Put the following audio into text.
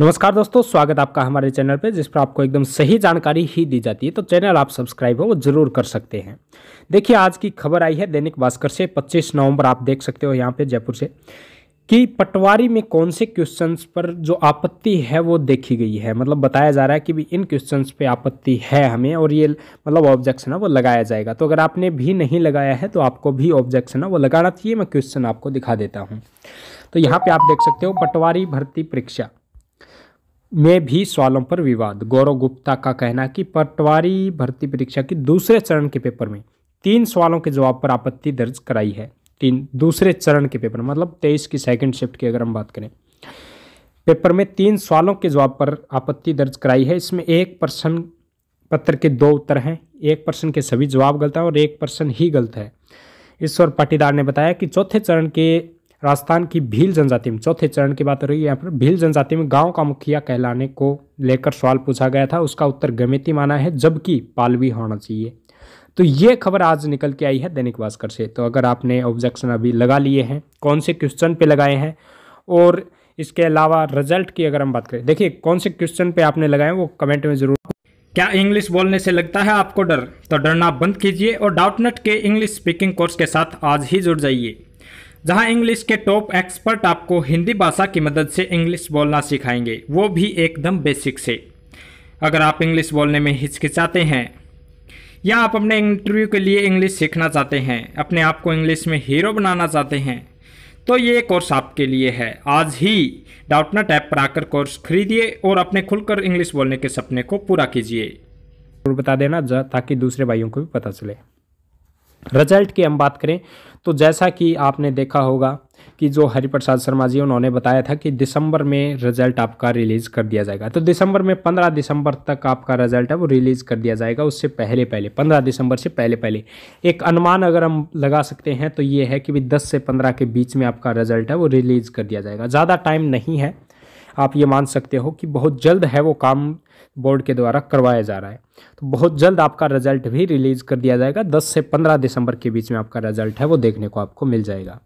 नमस्कार दोस्तों स्वागत आपका हमारे चैनल पे जिस पर आपको एकदम सही जानकारी ही दी जाती है तो चैनल आप सब्सक्राइब हो वो जरूर कर सकते हैं देखिए आज की खबर आई है दैनिक भास्कर से 25 नवंबर आप देख सकते हो यहाँ पे जयपुर से कि पटवारी में कौन से क्वेश्चंस पर जो आपत्ति है वो देखी गई है मतलब बताया जा रहा है कि भी इन क्वेश्चंस पे आपत्ति है हमें और ये मतलब ऑब्जेक्शन है वो लगाया जाएगा तो अगर आपने भी नहीं लगाया है तो आपको भी ऑब्जेक्शन है वो लगाना चाहिए मैं क्वेश्चन आपको दिखा देता हूँ तो यहाँ पर आप देख सकते हो पटवारी भर्ती परीक्षा में भी सवालों पर विवाद गौरव गुप्ता का कहना कि पटवारी भर्ती परीक्षा की दूसरे चरण के पेपर में तीन सवालों के जवाब पर आपत्ति दर्ज कराई है तीन दूसरे चरण के पेपर मतलब तेईस की सेकंड शिफ्ट की अगर हम बात करें पेपर में तीन सवालों के जवाब पर आपत्ति दर्ज कराई है इसमें एक प्रश्न पत्र के दो उत्तर हैं एक प्रश्न के सभी जवाब गलत हैं और एक प्रश्न ही गलत है ईश्वर पाटीदार ने बताया कि चौथे चरण के राजस्थान की भील जनजाति में चौथे चरण की बात हो रही है यहाँ पर भील जनजाति में गांव का मुखिया कहलाने को लेकर सवाल पूछा गया था उसका उत्तर गमेती माना है जबकि पालवी होना चाहिए तो ये खबर आज निकल के आई है दैनिक भास्कर से तो अगर आपने ऑब्जेक्शन अभी लगा लिए हैं कौन से क्वेश्चन पे लगाए हैं और इसके अलावा रिजल्ट की अगर हम बात करें देखिए कौन से क्वेश्चन पे आपने लगाए वो कमेंट में ज़रूर क्या इंग्लिश बोलने से लगता है आपको डर तो डरना बंद कीजिए और डाउटनेट के इंग्लिश स्पीकिंग कोर्स के साथ आज ही जुड़ जाइए जहां इंग्लिश के टॉप एक्सपर्ट आपको हिंदी भाषा की मदद से इंग्लिश बोलना सिखाएंगे वो भी एकदम बेसिक से अगर आप इंग्लिश बोलने में हिचकिचाते हैं या आप अपने इंटरव्यू के लिए इंग्लिश सीखना चाहते हैं अपने आप को इंग्लिश में हीरो बनाना चाहते हैं तो ये कोर्स आपके लिए है आज ही डाउटनट ऐप पर आकर कोर्स खरीदिए और अपने खुलकर इंग्लिश बोलने के सपने को पूरा कीजिए और बता देना ताकि दूसरे भाइयों को भी पता चले रिजल्ट की हम बात करें तो जैसा कि आपने देखा होगा कि जो हरिप्रसाद शर्मा जी उन्होंने बताया था कि दिसंबर में रिजल्ट आपका रिलीज़ कर दिया जाएगा तो दिसंबर में 15 दिसंबर तक आपका रिजल्ट है वो रिलीज़ कर दिया जाएगा उससे पहले पहले 15 दिसंबर से पहले पहले एक अनुमान अगर हम लगा सकते हैं तो ये है कि भी 10 से 15 के बीच में आपका रिजल्ट है वो रिलीज़ कर दिया जाएगा ज़्यादा टाइम नहीं है आप ये मान सकते हो कि बहुत जल्द है वो काम बोर्ड के द्वारा करवाया जा रहा है तो बहुत जल्द आपका रिजल्ट भी रिलीज़ कर दिया जाएगा 10 से 15 दिसंबर के बीच में आपका रिजल्ट है वो देखने को आपको मिल जाएगा